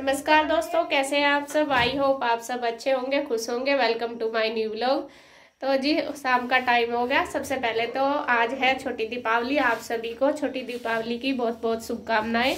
नमस्कार दोस्तों कैसे हैं आप सब आई होप आप सब अच्छे होंगे खुश होंगे welcome to my new blog तो जी शाम का टाइम हो गया सबसे पहले तो आज है छोटी दीपावली आप सभी को छोटी दीपावली की बहुत बहुत शुभकामनाएं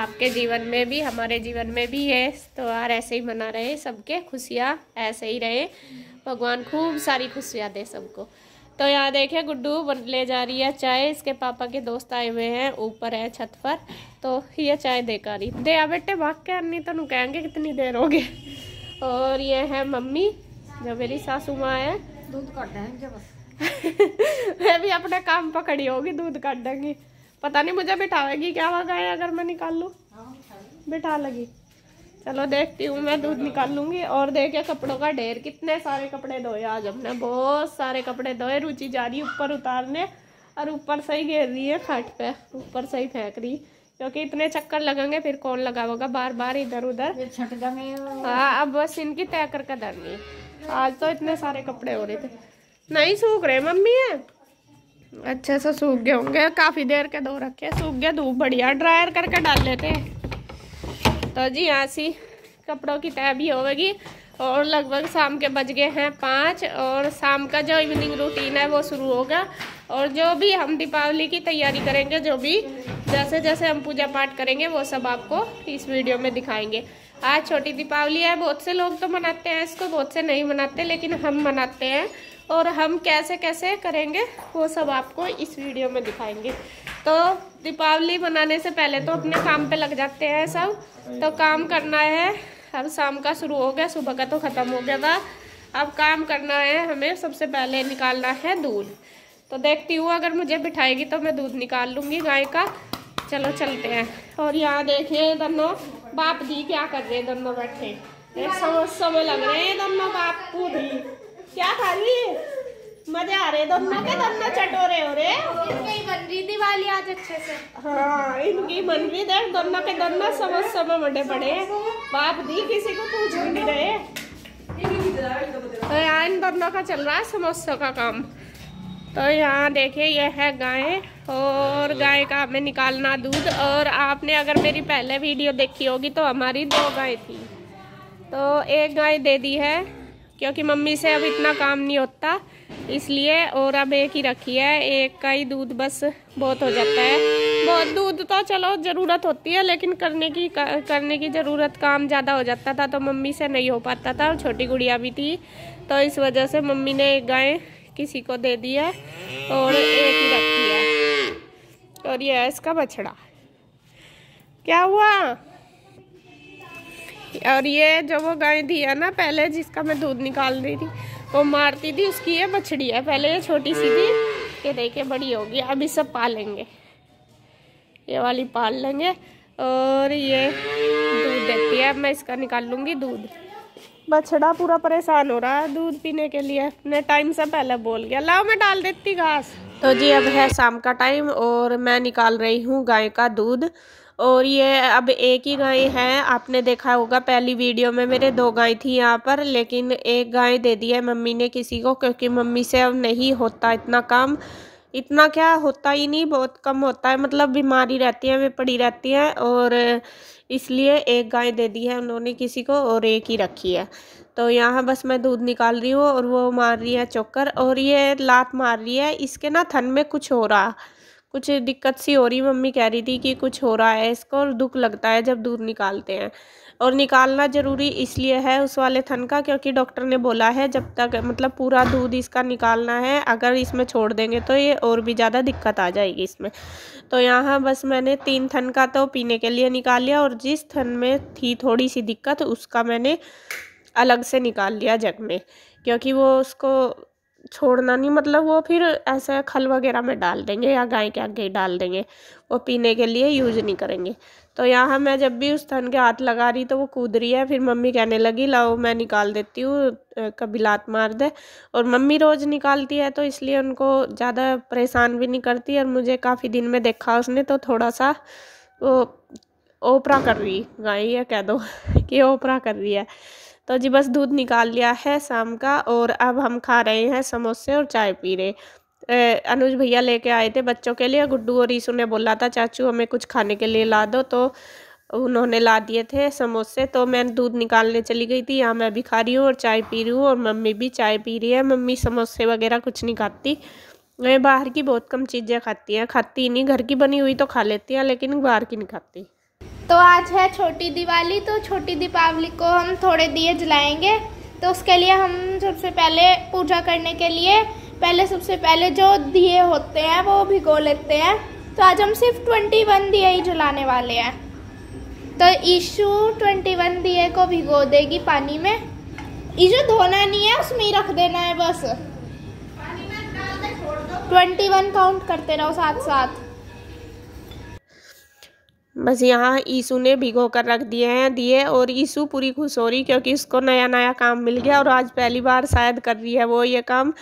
आपके जीवन में भी हमारे जीवन में भी है त्यौहार ऐसे ही मना रहे सबके खुशियाँ ऐसे ही रहे भगवान खूब सारी खुशियाँ दे सबको तो यहाँ देखिए गुड्डू ले जा रही है चाय इसके पापा के दोस्त आए हुए हैं ऊपर है छत पर तो ये चाय कर रही दे बेटे वाक के तो कहेंगे कितनी देर हो गए और ये है मम्मी जो मेरी सासू माँ है दूध काट देंगे मैं भी अपने काम पकड़ी होगी दूध काट देंगी पता नहीं मुझे बिठाएगी क्या वगैरह अगर मैं निकाल लूँ हाँ, बिठा लगी चलो देखती हूँ मैं दूध निकाल लूंगी और देखे कपड़ों का ढेर कितने सारे कपड़े धोए आज हमने बहुत सारे कपड़े धोए रुचि जा रही ऊपर उतारने और ऊपर से ही घेर रही है खाट पे ऊपर से ही फेंक रही क्योंकि इतने चक्कर लगेंगे फिर कौन लगा होगा बार बार इधर उधर हाँ अब बस इनकी तय करके के धरनी आज तो इतने सारे कपड़े हो रहे थे नहीं सूख रहे मम्मी है अच्छे से सूख गए होंगे काफ़ी देर के धो रखे सूख गए धूप बढ़िया ड्रायर करके डाल लेते हैं तो जी सी कपड़ों की तय भी होगी और लगभग शाम के बज गए हैं पाँच और शाम का जो इवनिंग रूटीन है वो शुरू होगा और जो भी हम दीपावली की तैयारी करेंगे जो भी जैसे जैसे हम पूजा पाठ करेंगे वो सब आपको इस वीडियो में दिखाएंगे आज छोटी दीपावली है बहुत से लोग तो मनाते हैं इसको बहुत से नहीं मनाते लेकिन हम मनाते हैं और हम कैसे कैसे करेंगे वो सब आपको इस वीडियो में दिखाएंगे तो दीपावली मनाने से पहले तो अपने काम पे लग जाते हैं सब तो काम करना है अब शाम का शुरू हो गया सुबह का तो ख़त्म हो गया था अब काम करना है हमें सबसे पहले निकालना है दूध तो देखती हूँ अगर मुझे बिठाएगी तो मैं दूध निकाल लूँगी गाय का चलो चलते हैं और यहाँ देखिए दोनों बाप जी क्या कर रहे हैं दोनों बैठे समझ समय लग रहे हैं दोनों बाप पूरी क्या खा रही है मजे आ रहे दोनों के दोनों चटोरे हो रहे इनकी बन रही दिवाली आज अच्छे से हाँ इनकी बन रही देख दोनों के दोनों समझ समझ बड़े बड़े बाप दी किसी को पूछ भी नहीं रहे तो यहाँ इन दोनों का चल रहा है समोसों का काम तो यहाँ देखिए ये है गाय और गाय का हमें निकालना दूध और आपने अगर मेरी पहले वीडियो देखी होगी तो हमारी दो गाय थी तो एक गाय दे दी है क्योंकि मम्मी से अब इतना काम नहीं होता इसलिए और अब एक ही रखी है एक का ही दूध बस बहुत हो जाता है बहुत दूध तो चलो ज़रूरत होती है लेकिन करने की करने की ज़रूरत काम ज़्यादा हो जाता था तो मम्मी से नहीं हो पाता था छोटी गुड़िया भी थी तो इस वजह से मम्मी ने एक गाय किसी को दे दी है और एक ही रखी है और यह है इसका बछड़ा क्या हुआ और ये जो वो गाय थी है ना पहले जिसका मैं दूध निकाल रही थी वो मारती थी उसकी ये बछड़ी है पहले ये छोटी सी थी ये देखिए बड़ी होगी अभी सब पालेंगे ये वाली पाल लेंगे और ये दूध देती है अब मैं इसका निकाल लूँगी दूध बछड़ा पूरा परेशान हो रहा है दूध पीने के लिए अपने टाइम से पहले बोल गया लाओ मैं डाल देती घास तो जी अब है शाम का टाइम और मैं निकाल रही हूँ गाय का दूध और ये अब एक ही गाय है आपने देखा होगा पहली वीडियो में मेरे दो गाय थी यहाँ पर लेकिन एक गाय दे दी है मम्मी ने किसी को क्योंकि मम्मी से अब नहीं होता इतना काम इतना क्या होता ही नहीं बहुत कम होता है मतलब बीमारी रहती है वे पड़ी रहती हैं और इसलिए एक गाय दे दी है उन्होंने किसी को और एक ही रखी है तो यहाँ बस मैं दूध निकाल रही हूँ और वो मार रही है चोकर और ये लात मार रही है इसके ना थन में कुछ हो रहा कुछ दिक्कत सी हो रही मम्मी कह रही थी कि कुछ हो रहा है इसको और दुख लगता है जब दूध निकालते हैं और निकालना ज़रूरी इसलिए है उस वाले थन का क्योंकि डॉक्टर ने बोला है जब तक मतलब पूरा दूध इसका निकालना है अगर इसमें छोड़ देंगे तो ये और भी ज़्यादा दिक्कत आ जाएगी इसमें तो यहाँ बस मैंने तीन थन का तो पीने के लिए निकाल लिया और जिस थन में थी थोड़ी सी दिक्कत उसका मैंने अलग से निकाल लिया जग में क्योंकि वो उसको छोड़ना नहीं मतलब वो फिर ऐसे खल वगैरह में डाल देंगे या गाय के आगे ही डाल देंगे वो पीने के लिए यूज नहीं करेंगे तो यहाँ मैं जब भी उस थन के हाथ लगा रही तो वो कूद रही है फिर मम्मी कहने लगी लाओ मैं निकाल देती हूँ कभी लात मार दे और मम्मी रोज़ निकालती है तो इसलिए उनको ज़्यादा परेशान भी नहीं करती और मुझे काफ़ी दिन में देखा उसने तो थोड़ा सा वो ओपरा कर रही गाय या कह दो कि ओपरा कर रही है तो जी बस दूध निकाल लिया है शाम का और अब हम खा रहे हैं समोसे और चाय पी रहे अनुज भैया लेके आए थे बच्चों के लिए गुड्डू और ईसू ने बोला था चाचू हमें कुछ खाने के लिए ला दो तो उन्होंने ला दिए थे समोसे तो मैं दूध निकालने चली गई थी यहाँ मैं भी खा रही हूँ और चाय पी रही हूँ और मम्मी भी चाय पी रही है मम्मी समोसे वगैरह कुछ नहीं खाती मैं बाहर की बहुत कम चीज़ें खाती हैं खाती नहीं घर की बनी हुई तो खा लेती हैं लेकिन बाहर की नहीं खाती तो आज है छोटी दिवाली तो छोटी दीपावली को हम थोड़े दिए जलाएंगे तो उसके लिए हम सबसे पहले पूजा करने के लिए पहले सबसे पहले जो दिए होते हैं वो भिगो लेते हैं तो आज हम सिर्फ ट्वेंटी वन दिए ही जलाने वाले हैं तो ईशु ट्वेंटी वन दिए को भिगो देगी पानी में ईशु धोना नहीं है उसमें ही रख देना है बस ट्वेंटी वन काउंट करते रहो साथ साथ बस यहाँ ईसु ने भिगो कर रख दिए हैं दिए और ईसु पूरी खुश हो रही क्योंकि उसको नया नया काम मिल गया और आज पहली बार शायद कर रही है वो ये काम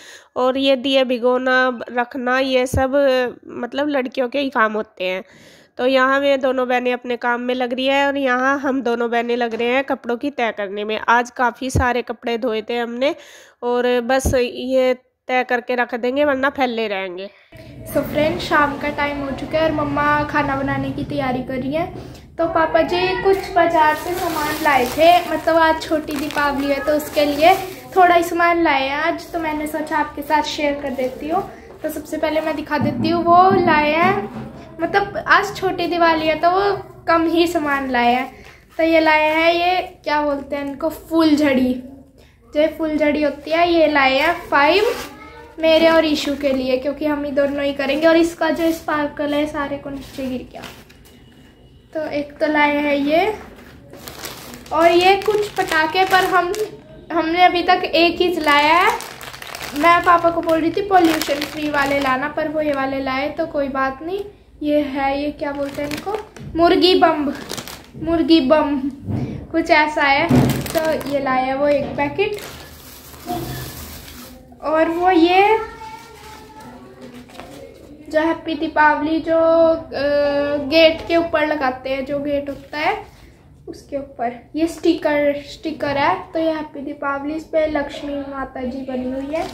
और ये दिए भिगोना रखना ये सब मतलब लड़कियों के ही काम होते हैं तो यहाँ में दोनों बहनें अपने काम में लग रही है और यहाँ हम दोनों बहनें लग रहे हैं कपड़ों की तय करने में आज काफ़ी सारे कपड़े धोए थे हमने और बस ये तय करके रख देंगे वरना फैले रहेंगे सो so फ्रेंड शाम का टाइम हो चुका है और मम्मा खाना बनाने की तैयारी कर रही है तो पापा जी कुछ बाज़ार से सामान लाए थे मतलब आज छोटी दीपावली है तो उसके लिए थोड़ा ही सामान लाए हैं आज तो मैंने सोचा आपके साथ शेयर कर देती हूँ तो सबसे पहले मैं दिखा देती हूँ वो लाए हैं मतलब आज छोटी दिवाली है तो वो कम ही सामान लाए हैं तो ये लाए हैं ये क्या बोलते हैं इनको फुलझड़ी जो फुलझड़ी होती है ये लाए हैं फाइव मेरे और ईशू के लिए क्योंकि हम ही दोनों ही करेंगे और इसका जो स्पार्कल है सारे को नीचे गिर गया तो एक तो लाए हैं ये और ये कुछ पटाखे पर हम हमने अभी तक एक ही चलाया है मैं पापा को बोल रही थी पोल्यूशन फ्री वाले लाना पर वो ये वाले लाए तो कोई बात नहीं ये है ये क्या बोलते हैं इनको मुर्गी बम मुर्गी बम कुछ ऐसा है तो ये लाया वो एक पैकेट और वो ये जो हैप्पी दीपावली जो गेट के ऊपर लगाते हैं जो गेट होता है उसके ऊपर ये स्टिकर स्टिकर है तो ये हैप्पी दीपावली इस पर लक्ष्मी माता जी बनी हुई है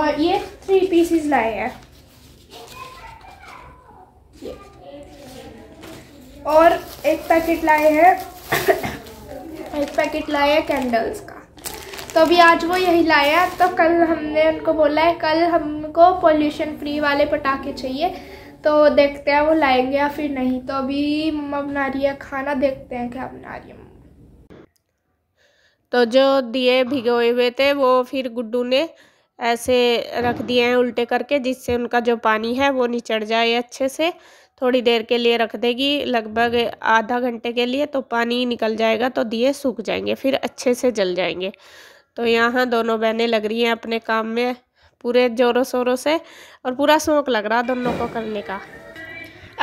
और ये थ्री पीसीस लाए हैं और एक पैकेट लाए हैं एक पैकेट लाए हैं कैंडल्स का तो अभी आज वो यही लाया तो कल हमने उनको बोला है कल हमको पोल्यूशन फ्री वाले पटाखे चाहिए तो देखते हैं वो लाएंगे या फिर नहीं तो अभी मम्मा बना रही है खाना देखते हैं क्या बना रही है तो जो दिए भिगोए हुए थे वो फिर गुड्डू ने ऐसे रख दिए हैं उल्टे करके जिससे उनका जो पानी है वो निचड़ जाए अच्छे से थोड़ी देर के लिए रख देगी लगभग आधा घंटे के लिए तो पानी निकल जाएगा तो दिए सूख जाएंगे फिर अच्छे से जल जाएंगे तो यहाँ दोनों बहनें लग रही हैं अपने काम में पूरे जोरों शोरों से और पूरा शौक लग रहा दोनों को करने का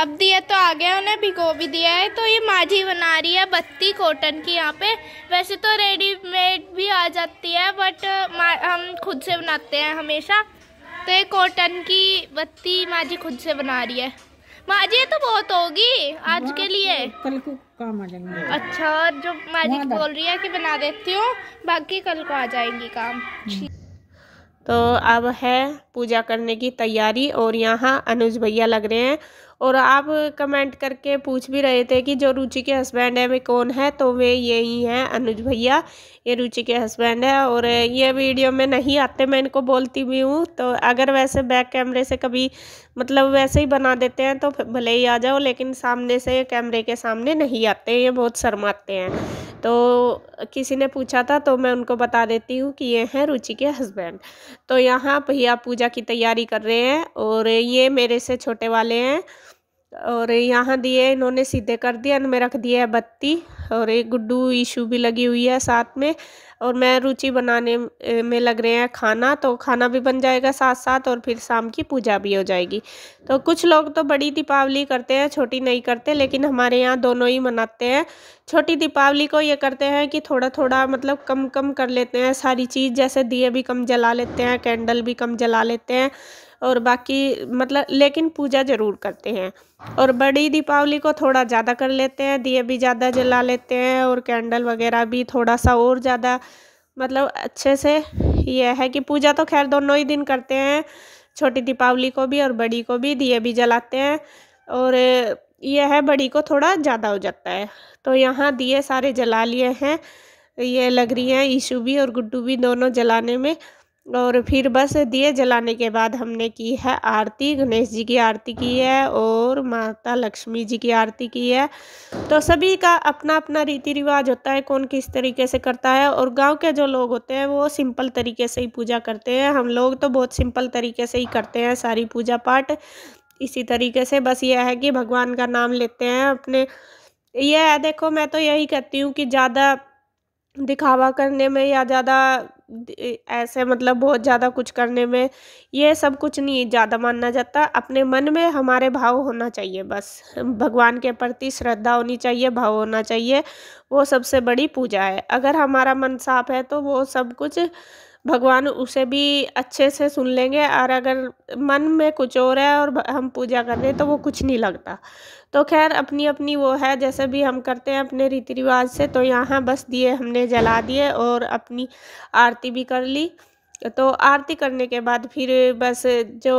अब दिया तो आ गया उन्हें भिगो भी दिया है तो ये माझी बना रही है बत्ती कॉटन की यहाँ पे वैसे तो रेडीमेड भी आ जाती है बट हम खुद से बनाते हैं हमेशा तो ये कॉटन की बत्ती माझी खुद से बना रही है माजी तो बहुत होगी आज के लिए कल को काम आ जाएंगे अच्छा और जो माजी बोल रही है कि बना देती हूँ बाकी कल को आ जाएंगी काम हम्म। तो अब है पूजा करने की तैयारी और यहाँ अनुज भैया लग रहे हैं और आप कमेंट करके पूछ भी रहे थे कि जो रुचि के हस्बैंड हैं वे कौन है तो वे यही हैं अनुज भैया ये रुचि के हस्बैंड है और ये वीडियो में नहीं आते मैं इनको बोलती भी हूँ तो अगर वैसे बैक कैमरे से कभी मतलब वैसे ही बना देते हैं तो भले ही आ जाओ लेकिन सामने से कैमरे के सामने नहीं आते ये बहुत शर्माते हैं तो किसी ने पूछा था तो मैं उनको बता देती हूँ कि ये हैं रुचि के हस्बैंड तो यहाँ भैया पूजा की तैयारी कर रहे हैं और ये मेरे से छोटे वाले हैं और यहाँ दिए इन्होंने सीधे कर दिए इनमें रख दिया है बत्ती और एक गुड्डू ईशू भी लगी हुई है साथ में और मैं रुचि बनाने में लग रहे हैं खाना तो खाना भी बन जाएगा साथ साथ और फिर शाम की पूजा भी हो जाएगी तो कुछ लोग तो बड़ी दीपावली करते हैं छोटी नहीं करते लेकिन हमारे यहाँ दोनों ही मनाते हैं छोटी दीपावली को ये करते हैं कि थोड़ा थोड़ा मतलब कम कम कर लेते हैं सारी चीज़ जैसे दिए भी कम जला लेते हैं कैंडल भी कम जला लेते हैं और बाकी मतलब लेकिन पूजा ज़रूर करते हैं और बड़ी दीपावली को थोड़ा ज़्यादा कर लेते हैं दिए भी ज़्यादा जला लेते हैं और कैंडल वगैरह भी थोड़ा सा और ज़्यादा मतलब अच्छे से यह है कि पूजा तो खैर दोनों ही दिन करते हैं छोटी दीपावली को भी और बड़ी को भी दिए भी जलाते हैं और यह है बड़ी को थोड़ा ज़्यादा हो जाता है तो यहाँ दिए सारे जला लिए हैं ये लग रही हैं ईशु भी और गुड्डू भी दोनों जलाने में और फिर बस दिए जलाने के बाद हमने की है आरती गणेश जी की आरती की है और माता लक्ष्मी जी की आरती की है तो सभी का अपना अपना रीति रिवाज होता है कौन किस तरीके से करता है और गांव के जो लोग होते हैं वो सिंपल तरीके से ही पूजा करते हैं हम लोग तो बहुत सिंपल तरीके से ही करते हैं सारी पूजा पाठ इसी तरीके से बस यह है कि भगवान का नाम लेते हैं अपने यह है देखो मैं तो यही कहती हूँ कि ज़्यादा दिखावा करने में या ज़्यादा ऐसे मतलब बहुत ज़्यादा कुछ करने में ये सब कुछ नहीं ज़्यादा मानना जाता अपने मन में हमारे भाव होना चाहिए बस भगवान के प्रति श्रद्धा होनी चाहिए भाव होना चाहिए वो सबसे बड़ी पूजा है अगर हमारा मन साफ है तो वो सब कुछ भगवान उसे भी अच्छे से सुन लेंगे और अगर मन में कुछ और है और हम पूजा कर रहे हैं तो वो कुछ नहीं लगता तो खैर अपनी अपनी वो है जैसे भी हम करते हैं अपने रीति रिवाज से तो यहाँ बस दिए हमने जला दिए और अपनी आरती भी कर ली तो आरती करने के बाद फिर बस जो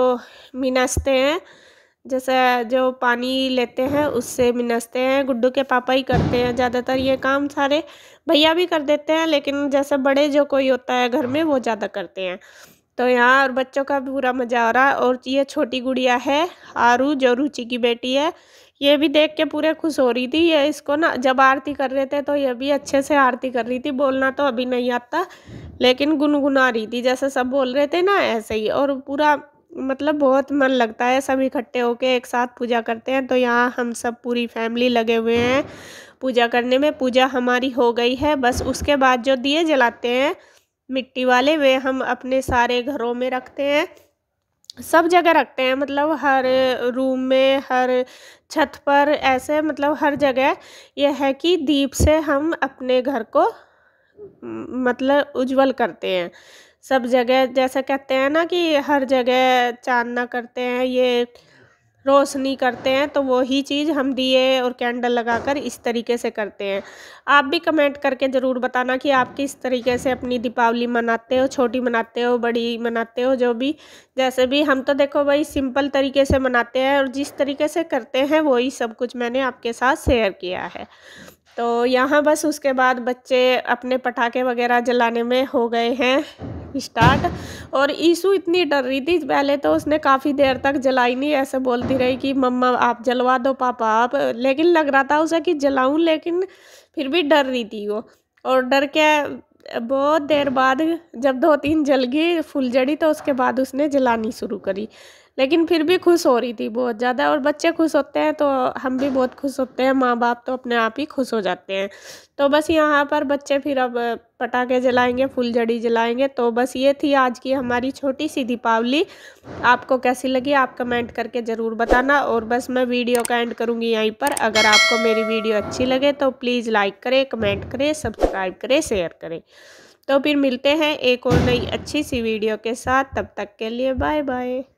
मिनसते हैं जैसे जो पानी लेते हैं उससे मिनसते हैं गुड्डू के पापा ही करते हैं ज़्यादातर ये काम सारे भैया भी कर देते हैं लेकिन जैसे बड़े जो कोई होता है घर में वो ज़्यादा करते हैं तो यहाँ और बच्चों का भी पूरा मज़ा आ रहा है और ये छोटी गुड़िया है आरू जो रुचि की बेटी है ये भी देख के पूरे खुश हो रही थी ये इसको ना जब आरती कर रहे थे तो ये भी अच्छे से आरती कर रही थी बोलना तो अभी नहीं आता लेकिन गुनगुना रही थी जैसे सब बोल रहे थे ना ऐसे ही और पूरा मतलब बहुत मन लगता है सब इकट्ठे होके एक साथ पूजा करते हैं तो यहाँ हम सब पूरी फैमिली लगे हुए हैं पूजा करने में पूजा हमारी हो गई है बस उसके बाद जो दिए जलाते हैं मिट्टी वाले वे हम अपने सारे घरों में रखते हैं सब जगह रखते हैं मतलब हर रूम में हर छत पर ऐसे मतलब हर जगह यह है कि दीप से हम अपने घर को मतलब उज्जवल करते हैं सब जगह जैसे कहते हैं ना कि हर जगह चांदना करते हैं ये रोशनी करते हैं तो वही चीज़ हम दिए और कैंडल लगाकर इस तरीके से करते हैं आप भी कमेंट करके ज़रूर बताना कि आप किस तरीके से अपनी दीपावली मनाते हो छोटी मनाते हो बड़ी मनाते हो जो भी जैसे भी हम तो देखो भाई सिंपल तरीके से मनाते हैं और जिस तरीके से करते हैं वही सब कुछ मैंने आपके साथ शेयर किया है तो यहाँ बस उसके बाद बच्चे अपने पटाखे वगैरह जलाने में हो गए हैं स्टार्ट और ईशु इतनी डर रही थी पहले तो उसने काफ़ी देर तक जलाई नहीं ऐसे बोलती रही कि मम्मा आप जलवा दो पापा आप लेकिन लग रहा था उसे कि जलाऊं लेकिन फिर भी डर रही थी वो और डर के बहुत देर बाद जब दो तीन जल गई फुलझड़ी तो उसके बाद उसने जलानी शुरू करी लेकिन फिर भी खुश हो रही थी बहुत ज़्यादा और बच्चे खुश होते हैं तो हम भी बहुत खुश होते हैं माँ बाप तो अपने आप ही खुश हो जाते हैं तो बस यहाँ पर बच्चे फिर अब पटाखे जलाएंगे फुलझड़ी जलाएंगे तो बस ये थी आज की हमारी छोटी सी दीपावली आपको कैसी लगी आप कमेंट करके ज़रूर बताना और बस मैं वीडियो का एंड करूँगी यहीं पर अगर आपको मेरी वीडियो अच्छी लगे तो प्लीज़ लाइक करें कमेंट करें सब्सक्राइब करें शेयर करें तो फिर मिलते हैं एक और नई अच्छी सी वीडियो के साथ तब तक के लिए बाय बाय